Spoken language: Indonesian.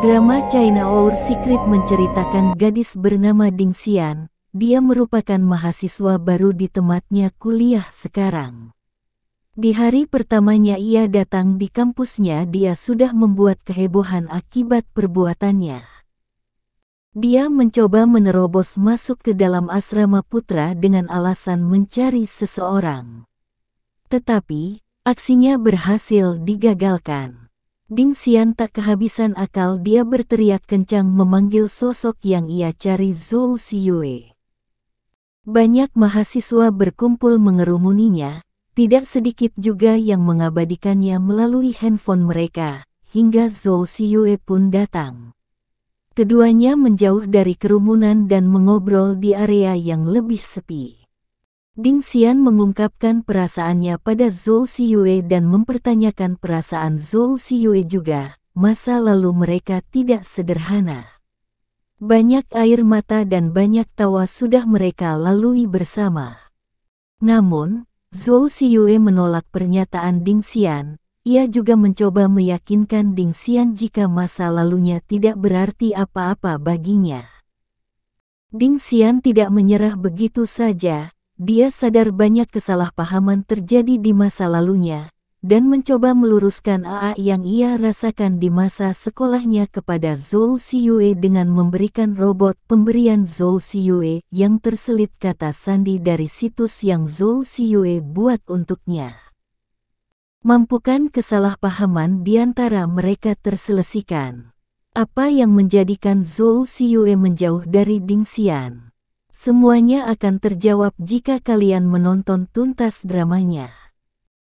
Drama China Our Secret menceritakan gadis bernama Ding Xian. Dia merupakan mahasiswa baru di tempatnya kuliah sekarang. Di hari pertamanya ia datang di kampusnya dia sudah membuat kehebohan akibat perbuatannya. Dia mencoba menerobos masuk ke dalam asrama putra dengan alasan mencari seseorang. Tetapi, aksinya berhasil digagalkan. Ding Xian tak kehabisan akal dia berteriak kencang memanggil sosok yang ia cari Zhou Xiyue. Banyak mahasiswa berkumpul mengerumuninya, tidak sedikit juga yang mengabadikannya melalui handphone mereka, hingga Zhou Xiyue pun datang. Keduanya menjauh dari kerumunan dan mengobrol di area yang lebih sepi. Ding Xian mengungkapkan perasaannya pada Zhou Xiyue dan mempertanyakan perasaan Zhou Xiyue juga. Masa lalu mereka tidak sederhana. Banyak air mata dan banyak tawa sudah mereka lalui bersama. Namun, Zhou Xiyue menolak pernyataan Ding Xian. Ia juga mencoba meyakinkan Ding Xian jika masa lalunya tidak berarti apa-apa baginya. Ding Xian tidak menyerah begitu saja, dia sadar banyak kesalahpahaman terjadi di masa lalunya, dan mencoba meluruskan AA yang ia rasakan di masa sekolahnya kepada Zhou Siyue dengan memberikan robot pemberian Zhou Siyue yang terselit kata sandi dari situs yang Zhou Siyue buat untuknya. Mampukan kesalahpahaman di antara mereka terselesaikan. Apa yang menjadikan Zhou Siyue menjauh dari Ding Xian? Semuanya akan terjawab jika kalian menonton tuntas dramanya.